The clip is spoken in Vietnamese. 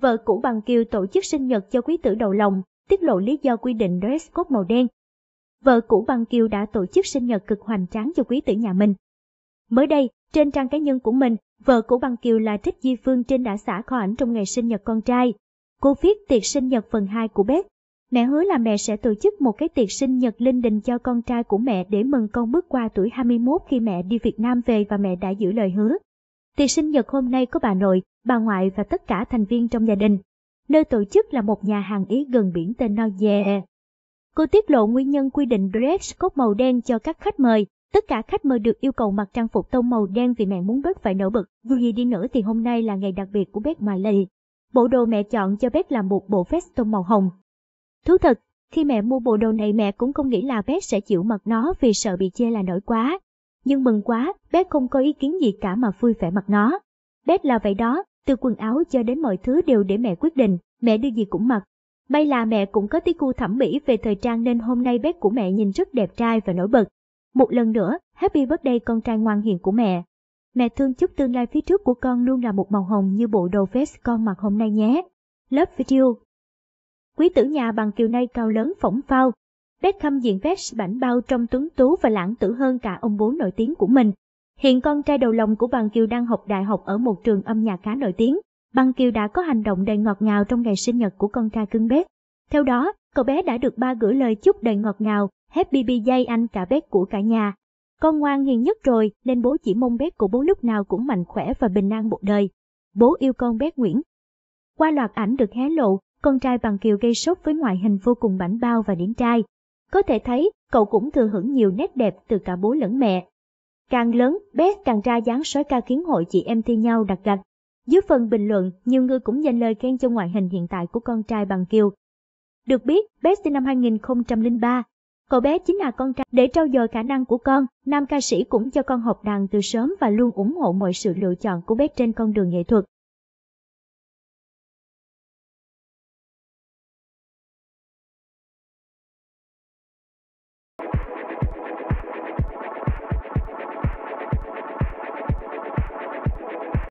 Vợ cũ bằng kiều tổ chức sinh nhật cho quý tử đầu lòng, tiết lộ lý do quy định dress code màu đen. Vợ cũ bằng kiều đã tổ chức sinh nhật cực hoành tráng cho quý tử nhà mình. Mới đây, trên trang cá nhân của mình, vợ cũ bằng kiều là trích Di Phương Trinh đã xả kho ảnh trong ngày sinh nhật con trai. Cô viết tiệc sinh nhật phần 2 của bếp. Mẹ hứa là mẹ sẽ tổ chức một cái tiệc sinh nhật linh đình cho con trai của mẹ để mừng con bước qua tuổi 21 khi mẹ đi Việt Nam về và mẹ đã giữ lời hứa. Tiệc sinh nhật hôm nay có bà nội, bà ngoại và tất cả thành viên trong gia đình. Nơi tổ chức là một nhà hàng Ý gần biển tên Noye. Cô tiết lộ nguyên nhân quy định dress cốt màu đen cho các khách mời. Tất cả khách mời được yêu cầu mặc trang phục tông màu đen vì mẹ muốn bếp phải nổi bật. Dù gì đi nữa thì hôm nay là ngày đặc biệt của bếp Malay. Bộ đồ mẹ chọn cho bé là một bộ vest tông màu hồng. Thú thật, khi mẹ mua bộ đồ này mẹ cũng không nghĩ là bé sẽ chịu mặc nó vì sợ bị chê là nổi quá nhưng mừng quá, bé không có ý kiến gì cả mà vui vẻ mặc nó. Bé là vậy đó, từ quần áo cho đến mọi thứ đều để mẹ quyết định, mẹ đưa gì cũng mặc. May là mẹ cũng có tí cu thẩm mỹ về thời trang nên hôm nay bé của mẹ nhìn rất đẹp trai và nổi bật. Một lần nữa, happy birthday con trai ngoan hiền của mẹ. Mẹ thương chúc tương lai phía trước của con luôn là một màu hồng như bộ đồ vest con mặc hôm nay nhé. Love video. Quý tử nhà bằng kiều nay cao lớn phỏng phao, Beckham diện vest bảnh bao trông tuấn tú và lãng tử hơn cả ông bố nổi tiếng của mình. Hiện con trai đầu lòng của Bằng Kiều đang học đại học ở một trường âm nhạc khá nổi tiếng. Bằng Kiều đã có hành động đầy ngọt ngào trong ngày sinh nhật của con trai cưng bếp. Theo đó, cậu bé đã được ba gửi lời chúc đầy ngọt ngào, Happy birthday anh cả bếp của cả nhà. Con ngoan hiền nhất rồi, nên bố chỉ mong bếp của bố lúc nào cũng mạnh khỏe và bình an một đời. Bố yêu con bé Nguyễn. Qua loạt ảnh được hé lộ, con trai Bằng Kiều gây sốc với ngoại hình vô cùng bảnh bao và điển trai. Có thể thấy cậu cũng thừa hưởng nhiều nét đẹp từ cả bố lẫn mẹ. Càng lớn, bé càng ra dáng sói ca khiến hội chị em thi nhau đặt gạch. Dưới phần bình luận, nhiều người cũng dành lời khen cho ngoại hình hiện tại của con trai bằng kiều. Được biết, bé sinh năm 2003. Cậu bé chính là con trai. Để trau dồi khả năng của con, nam ca sĩ cũng cho con học đàn từ sớm và luôn ủng hộ mọi sự lựa chọn của bé trên con đường nghệ thuật.